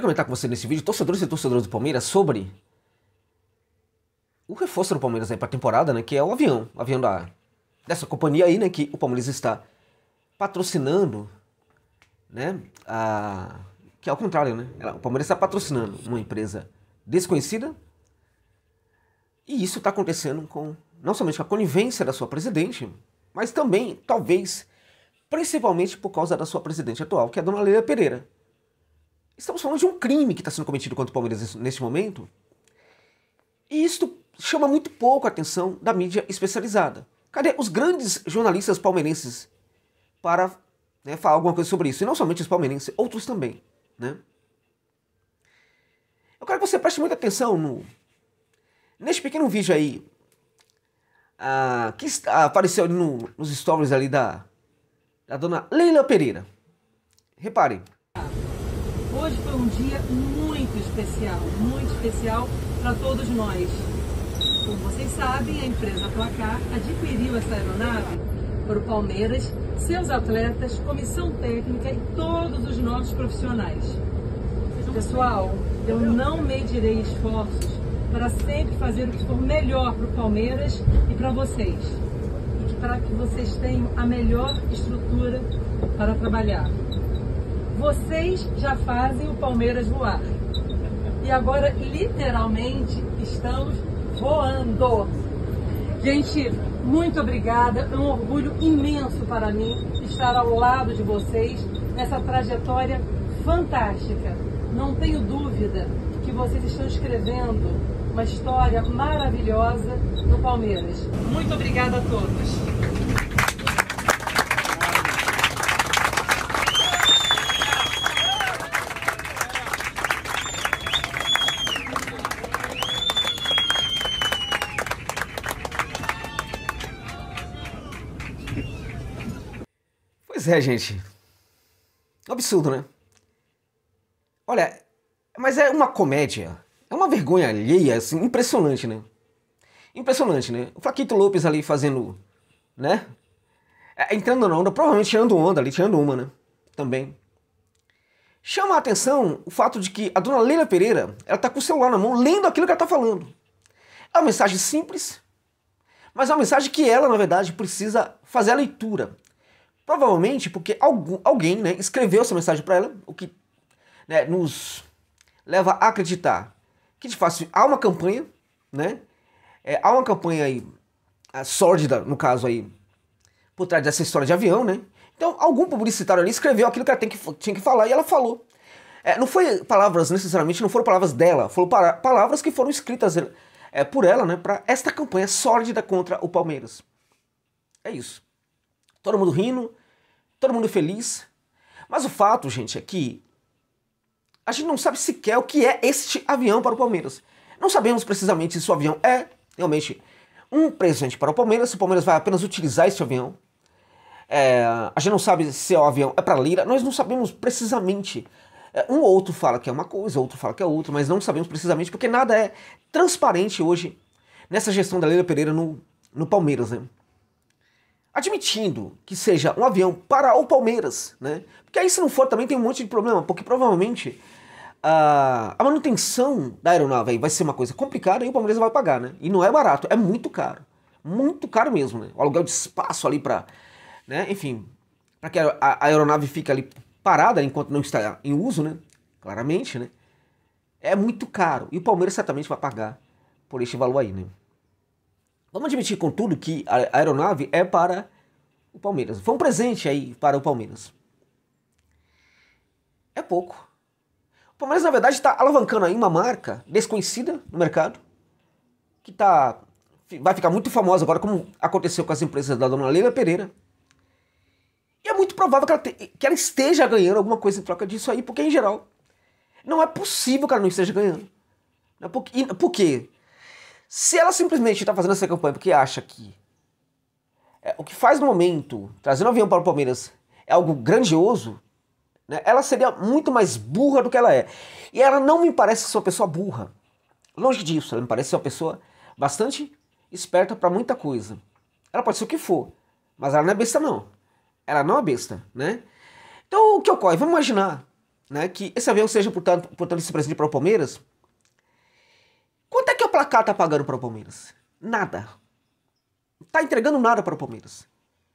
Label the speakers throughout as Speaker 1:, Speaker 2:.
Speaker 1: queria comentar com você nesse vídeo, torcedores e torcedoras do Palmeiras, sobre o reforço do Palmeiras aí para a temporada, né? Que é o avião, o avião da, dessa companhia aí, né? Que o Palmeiras está patrocinando, né? A, que é o contrário, né? O Palmeiras está patrocinando uma empresa desconhecida e isso está acontecendo com não somente com a conivência da sua presidente, mas também, talvez, principalmente por causa da sua presidente atual, que é a dona Leila Pereira. Estamos falando de um crime que está sendo cometido contra o Palmeiras neste momento. E isto chama muito pouco a atenção da mídia especializada. Cadê os grandes jornalistas palmeirenses para né, falar alguma coisa sobre isso? E não somente os palmeirenses, outros também. Né? Eu quero que você preste muita atenção no, neste pequeno vídeo aí ah, que está, ah, apareceu no, nos stories ali da, da dona Leila Pereira. Reparem hoje foi um dia muito especial, muito especial para todos nós. Como vocês sabem, a empresa Placar adquiriu essa aeronave para o Palmeiras, seus atletas, comissão técnica e todos os nossos profissionais. Pessoal, eu não medirei esforços para sempre fazer o que for melhor para o Palmeiras e para vocês. E para que vocês tenham a melhor estrutura para trabalhar. Vocês já fazem o Palmeiras voar. E agora, literalmente, estamos voando. Gente, muito obrigada. É um orgulho imenso para mim estar ao lado de vocês nessa trajetória fantástica. Não tenho dúvida que vocês estão escrevendo uma história maravilhosa no Palmeiras. Muito obrigada a todos. Pois é, gente. É absurdo, né? Olha, mas é uma comédia. É uma vergonha alheia, assim, impressionante, né? Impressionante, né? O Flaquito Lopes ali fazendo, né? É, entrando na onda, provavelmente tirando onda ali, tirando uma, né? Também. Chama a atenção o fato de que a dona Leila Pereira, ela tá com o celular na mão, lendo aquilo que ela tá falando. É uma mensagem simples, mas é uma mensagem que ela, na verdade, precisa fazer a leitura. Provavelmente porque algum, alguém né, escreveu essa mensagem para ela, o que né, nos leva a acreditar que de fato há uma campanha, né? É, há uma campanha aí sórdida, no caso aí, por trás dessa história de avião, né? Então algum publicitário ali escreveu aquilo que ela tem que, tinha que falar e ela falou. É, não foi palavras necessariamente, não foram palavras dela, foram para, palavras que foram escritas é, por ela, né? Para esta campanha sórdida contra o Palmeiras. É isso. Todo mundo rindo, todo mundo feliz. Mas o fato, gente, é que a gente não sabe sequer o que é este avião para o Palmeiras. Não sabemos precisamente se o avião é realmente um presente para o Palmeiras, se o Palmeiras vai apenas utilizar este avião. É, a gente não sabe se o avião é para Lira, nós não sabemos precisamente. É, um ou outro fala que é uma coisa, outro fala que é outra, mas não sabemos precisamente porque nada é transparente hoje nessa gestão da Leila Pereira no, no Palmeiras, né? Admitindo que seja um avião para o Palmeiras, né? Porque aí se não for também tem um monte de problema, porque provavelmente a, ah, a manutenção da aeronave vai ser uma coisa complicada e o Palmeiras vai pagar, né? E não é barato, é muito caro. Muito caro mesmo, né? O aluguel de espaço ali para, né? Enfim, para que a, a aeronave fique ali parada enquanto não está em uso, né? Claramente, né? É muito caro. E o Palmeiras certamente vai pagar por este valor aí, né? Vamos admitir, contudo, que a aeronave é para o Palmeiras. Foi um presente aí para o Palmeiras. É pouco. O Palmeiras, na verdade, está alavancando aí uma marca desconhecida no mercado, que tá, vai ficar muito famosa agora, como aconteceu com as empresas da dona Leila Pereira. E é muito provável que ela, te, que ela esteja ganhando alguma coisa em troca disso aí, porque, em geral, não é possível que ela não esteja ganhando. Né, por, por quê? Se ela simplesmente está fazendo essa campanha porque acha que é, o que faz no momento, trazendo avião para o Palmeiras, é algo grandioso, né? ela seria muito mais burra do que ela é. E ela não me parece ser uma pessoa burra. Longe disso, ela me parece ser uma pessoa bastante esperta para muita coisa. Ela pode ser o que for, mas ela não é besta não. Ela não é besta, né? Então o que ocorre? Vamos imaginar né, que esse avião seja, portanto, portanto esse presente para o Palmeiras, placar tá pagando para o Palmeiras? Nada. Tá entregando nada para o Palmeiras.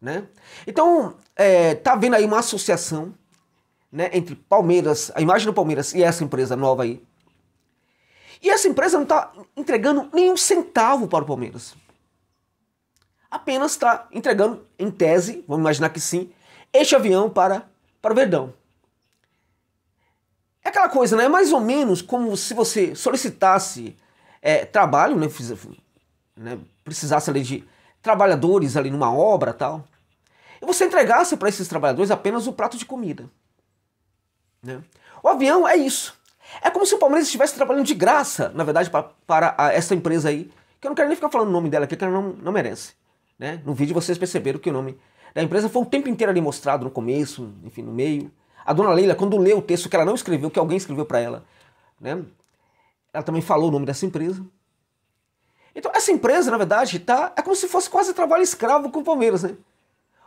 Speaker 1: Né? Então, é, tá vendo aí uma associação né, entre Palmeiras, a imagem do Palmeiras e essa empresa nova aí. E essa empresa não tá entregando nenhum centavo para o Palmeiras. Apenas tá entregando, em tese, vamos imaginar que sim, este avião para, para o Verdão. É aquela coisa, né? É mais ou menos como se você solicitasse é, né, fiz, né, precisasse ali de trabalhadores ali numa obra tal, e você entregasse para esses trabalhadores apenas o prato de comida. Né? O avião é isso. É como se o Palmeiras estivesse trabalhando de graça, na verdade, pra, para a, essa empresa aí, que eu não quero nem ficar falando o nome dela aqui, que ela não, não merece. Né? No vídeo vocês perceberam que o nome da empresa foi o tempo inteiro ali mostrado, no começo, enfim, no meio. A dona Leila, quando lê o texto que ela não escreveu, que alguém escreveu para ela, né? Ela também falou o nome dessa empresa. Então, essa empresa, na verdade, tá, é como se fosse quase trabalho escravo com o Palmeiras, né?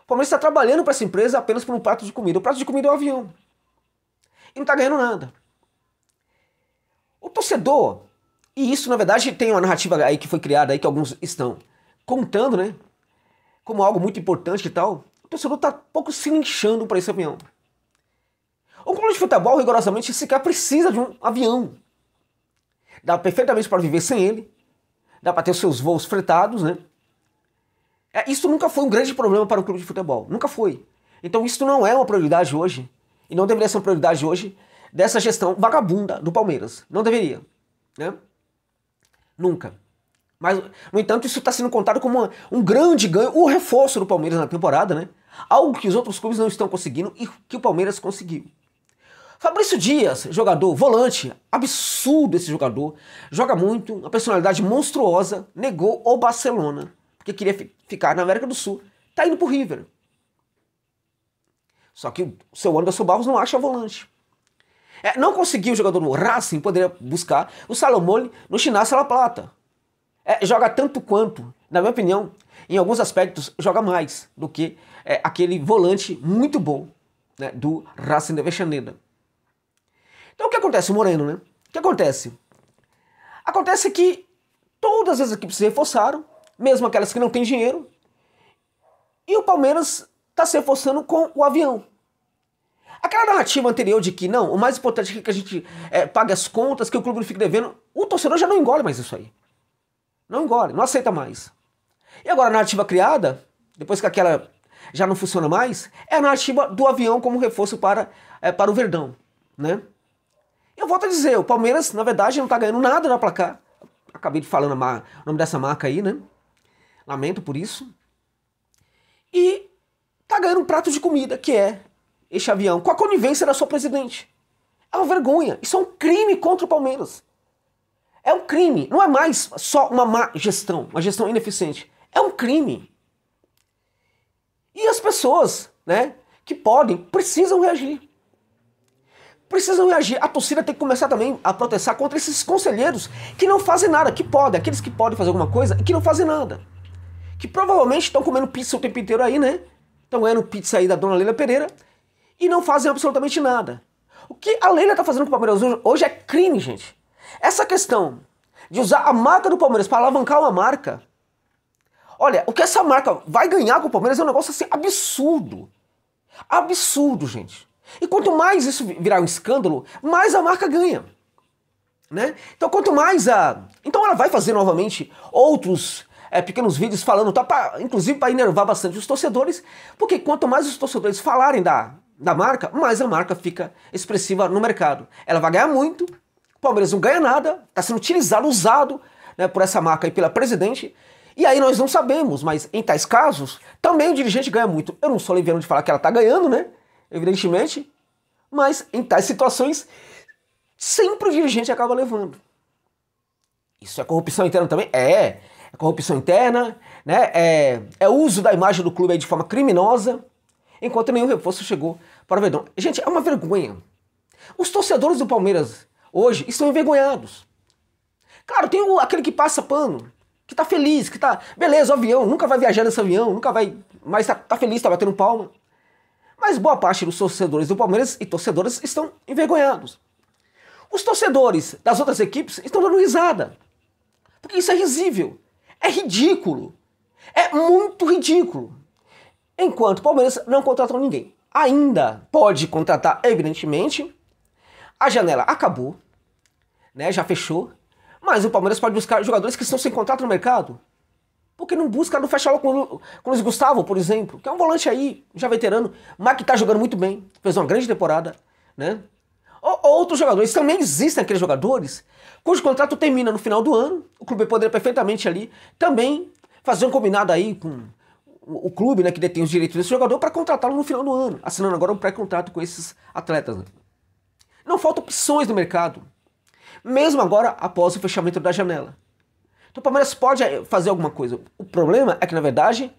Speaker 1: O Palmeiras está trabalhando para essa empresa apenas por um prato de comida. O prato de comida é o um avião. E não está ganhando nada. O torcedor, e isso, na verdade, tem uma narrativa aí que foi criada aí, que alguns estão contando, né? Como algo muito importante e tal. O torcedor está pouco se linchando para esse avião. o clube de futebol, rigorosamente, sequer precisa de um avião. Dá perfeitamente para viver sem ele. Dá para ter os seus voos fretados, né? É, isso nunca foi um grande problema para o clube de futebol. Nunca foi. Então isso não é uma prioridade hoje. E não deveria ser uma prioridade hoje dessa gestão vagabunda do Palmeiras. Não deveria. Né? Nunca. Mas, no entanto, isso está sendo contado como uma, um grande ganho, o um reforço do Palmeiras na temporada, né? Algo que os outros clubes não estão conseguindo e que o Palmeiras conseguiu. Fabrício Dias, jogador, volante, absurdo esse jogador, joga muito, uma personalidade monstruosa, negou o Barcelona, porque queria ficar na América do Sul, tá indo pro River. Só que o seu Anderson Barros não acha volante. É, não conseguiu o jogador no Racing, poderia buscar o Salomone no Chinasa La Plata. É, joga tanto quanto, na minha opinião, em alguns aspectos, joga mais do que é, aquele volante muito bom né, do Racing de Vechaneda. Então o que acontece, Moreno, né? O que acontece? Acontece que todas as equipes se reforçaram, mesmo aquelas que não têm dinheiro, e o Palmeiras está se reforçando com o avião. Aquela narrativa anterior de que não, o mais importante é que a gente é, pague as contas, que o clube não fique devendo, o torcedor já não engole mais isso aí. Não engole, não aceita mais. E agora a narrativa criada, depois que aquela já não funciona mais, é a narrativa do avião como reforço para, é, para o Verdão, né? Eu volto a dizer, o Palmeiras, na verdade, não está ganhando nada na placar. Acabei de falar o nome dessa marca aí, né? Lamento por isso. E está ganhando um prato de comida, que é este avião, com a conivência da sua presidente. É uma vergonha. Isso é um crime contra o Palmeiras. É um crime. Não é mais só uma má gestão, uma gestão ineficiente. É um crime. E as pessoas, né, que podem, precisam reagir precisam reagir. A torcida tem que começar também a protestar contra esses conselheiros que não fazem nada, que podem, aqueles que podem fazer alguma coisa e que não fazem nada. Que provavelmente estão comendo pizza o tempo inteiro aí, né? Estão ganhando pizza aí da dona Leila Pereira e não fazem absolutamente nada. O que a Leila está fazendo com o Palmeiras hoje, hoje é crime, gente. Essa questão de usar a marca do Palmeiras para alavancar uma marca. Olha, o que essa marca vai ganhar com o Palmeiras é um negócio assim absurdo. Absurdo, gente. E quanto mais isso virar um escândalo, mais a marca ganha. Né? Então, quanto mais a. Então, ela vai fazer novamente outros é, pequenos vídeos falando, tá, pra, inclusive para enervar bastante os torcedores, porque quanto mais os torcedores falarem da, da marca, mais a marca fica expressiva no mercado. Ela vai ganhar muito, o Palmeiras não ganha nada, está sendo utilizado, usado né, por essa marca e pela presidente. E aí nós não sabemos, mas em tais casos, também o dirigente ganha muito. Eu não sou leviano de falar que ela está ganhando, né? evidentemente, mas em tais situações sempre o dirigente acaba levando. Isso é corrupção interna também? É. É corrupção interna, né? É, é uso da imagem do clube de forma criminosa, enquanto nenhum reforço chegou para o Verdão. Gente, é uma vergonha. Os torcedores do Palmeiras hoje estão envergonhados. Claro, tem o, aquele que passa pano, que tá feliz, que tá. Beleza, o avião, nunca vai viajar nesse avião, nunca vai. Mas tá, tá feliz, tá batendo palma. Mas boa parte dos torcedores do Palmeiras e torcedoras estão envergonhados. Os torcedores das outras equipes estão dando risada. Porque isso é risível. É ridículo. É muito ridículo. Enquanto o Palmeiras não contratou ninguém. Ainda pode contratar, evidentemente. A janela acabou, né? Já fechou. Mas o Palmeiras pode buscar jogadores que estão sem contrato no mercado. Porque não busca, não fecha com, com o Luiz Gustavo, por exemplo, que é um volante aí, já veterano, mas que tá jogando muito bem, fez uma grande temporada, né? Ou, outros jogadores, também existem aqueles jogadores cujo contrato termina no final do ano, o clube poderia perfeitamente ali também fazer um combinado aí com o clube né, que detém os direitos desse jogador para contratá-lo no final do ano, assinando agora um pré-contrato com esses atletas. Né? Não faltam opções no mercado, mesmo agora após o fechamento da janela. Então o Palmeiras pode eh, fazer alguma coisa. O problema é que, na verdade,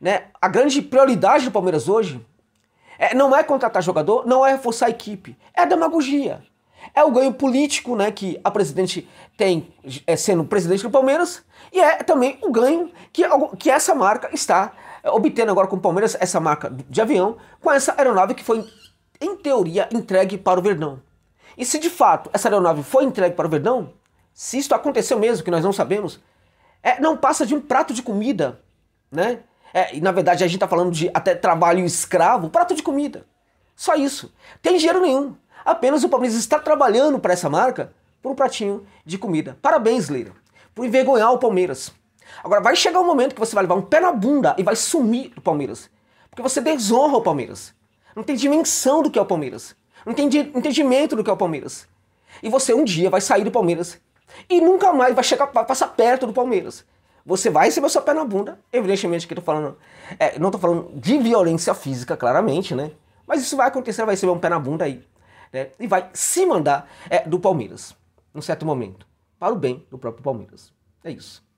Speaker 1: né, a grande prioridade do Palmeiras hoje é, não é contratar jogador, não é reforçar a equipe. É a demagogia. É o ganho político né, que a presidente tem é, sendo presidente do Palmeiras e é também o ganho que, que essa marca está eh, obtendo agora com o Palmeiras, essa marca de avião, com essa aeronave que foi, em teoria, entregue para o Verdão. E se de fato essa aeronave foi entregue para o Verdão, se isto aconteceu mesmo, que nós não sabemos, é, não passa de um prato de comida, né? É, e na verdade a gente está falando de até trabalho escravo, prato de comida. Só isso. Tem dinheiro nenhum. Apenas o Palmeiras está trabalhando para essa marca por um pratinho de comida. Parabéns, Leira, por envergonhar o Palmeiras. Agora vai chegar um momento que você vai levar um pé na bunda e vai sumir do Palmeiras. Porque você desonra o Palmeiras. Não tem dimensão do que é o Palmeiras. Não tem entendimento do que é o Palmeiras. E você um dia vai sair do Palmeiras e nunca mais vai chegar, vai passar perto do Palmeiras. Você vai receber o seu pé na bunda, evidentemente que eu tô falando, é, não tô falando de violência física, claramente, né? Mas isso vai acontecer, vai receber um pé na bunda aí, né? E vai se mandar é, do Palmeiras, num certo momento, para o bem do próprio Palmeiras. É isso.